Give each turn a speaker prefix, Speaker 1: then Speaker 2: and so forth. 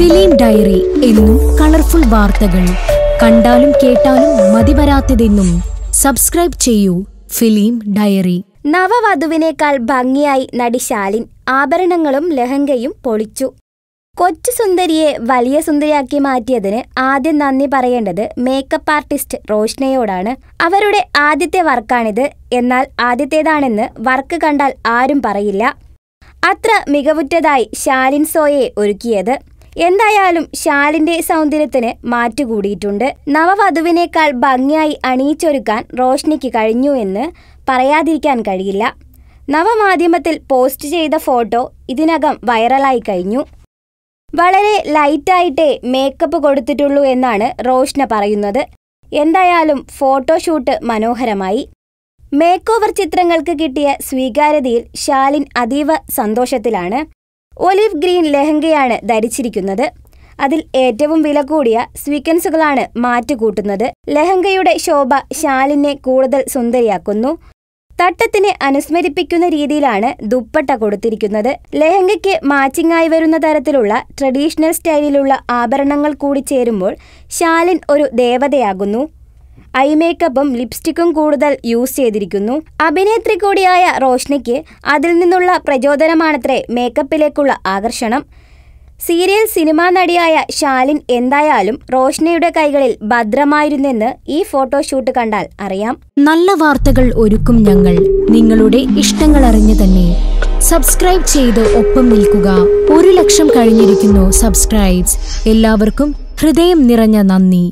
Speaker 1: film diary എന്നും colourful വാർത്തകൾ കണ്ടാലും കേട്ടാലും വരാത്തതെന്നും സബ്സ്ക്രൈബ് ചെയ്യൂ ഫിലിം ഡയറി
Speaker 2: നവവധുവിനേക്കാൾ ഭംഗിയായി നടി ശാലിൻ ആഭരണങ്ങളും ലഹങ്കയും പൊളിച്ചു കൊച്ചു സുന്ദരിയെ വലിയ സുന്ദരിയാക്കി മാറ്റിയതിന് ആദ്യം നന്ദി പറയേണ്ടത് മേക്കപ്പ് ആർട്ടിസ്റ്റ് റോഷ്നയോടാണ് അവരുടെ ആദ്യത്തെ വർക്കാണിത് എന്നാൽ ആദ്യത്തേതാണെന്ന് വർക്ക് കണ്ടാൽ ആരും പറയില്ല അത്ര മികവുറ്റതായി ശാലിൻ സോയെ ഒരുക്കിയത് എന്തായാലും ഷാലിന്റെ സൗന്ദര്യത്തിന് മാറ്റുകൂടിയിട്ടുണ്ട് നവവധുവിനേക്കാൾ ഭംഗിയായി അണിയിച്ചൊരുക്കാൻ റോഷ്നിക്ക് കഴിഞ്ഞു എന്ന് പറയാതിരിക്കാൻ കഴിയില്ല നവമാധ്യമത്തിൽ പോസ്റ്റ് ചെയ്ത ഫോട്ടോ ഇതിനകം വൈറലായി കഴിഞ്ഞു വളരെ ലൈറ്റായിട്ടേ മേക്കപ്പ് കൊടുത്തിട്ടുള്ളൂ എന്നാണ് റോഷ്ന പറയുന്നത് എന്തായാലും ഫോട്ടോഷൂട്ട് മനോഹരമായി മേക്കോവർ ചിത്രങ്ങൾക്ക് കിട്ടിയ സ്വീകാര്യതയിൽ ഷാലിൻ അതീവ സന്തോഷത്തിലാണ് ഒലിവ് ഗ്രീൻ ലെഹങ്കയാണ് ധരിച്ചിരിക്കുന്നത് അതിൽ ഏറ്റവും വില കൂടിയ സ്വീക്വൻസുകളാണ് മാറ്റുകൂട്ടുന്നത് ലെഹങ്കയുടെ ശോഭ ഷാലിനെ കൂടുതൽ സുന്ദരിയാക്കുന്നു തട്ടത്തിനെ അനുസ്മരിപ്പിക്കുന്ന രീതിയിലാണ് ദുപ്പട്ട കൊടുത്തിരിക്കുന്നത് ലെഹങ്കയ്ക്ക് മാച്ചിങ്ങായി വരുന്ന തരത്തിലുള്ള ട്രഡീഷണൽ സ്റ്റൈലിലുള്ള ആഭരണങ്ങൾ കൂടി ചേരുമ്പോൾ ഷാലിൻ ഒരു ദേവതയാകുന്നു ഐ മേക്കപ്പും ലിപ്സ്റ്റിക്കും കൂടുതൽ യൂസ് ചെയ്തിരിക്കുന്നു അഭിനേത്രി കൂടിയായ റോഷ്നിക്ക് അതിൽ നിന്നുള്ള പ്രചോദനമാണത്രേ മേക്കപ്പിലേക്കുള്ള ആകർഷണം സീരിയൽ സിനിമാ നടിയായ ഷാലിൻ എന്തായാലും റോഷ്നയുടെ കൈകളിൽ ഭദ്രമായിരുന്നെന്ന്
Speaker 1: ഈ ഫോട്ടോഷൂട്ട് കണ്ടാൽ അറിയാം നല്ല വാർത്തകൾ ഒരുക്കും ഞങ്ങൾ നിങ്ങളുടെ ഇഷ്ടങ്ങൾ അറിഞ്ഞു തന്നെ സബ്സ്ക്രൈബ് ചെയ്ത് ഒപ്പം നിൽക്കുക ഒരു ലക്ഷം കഴിഞ്ഞിരിക്കുന്നു സബ്സ്ക്രൈബ്സ് എല്ലാവർക്കും ഹൃദയം നിറഞ്ഞ നന്ദി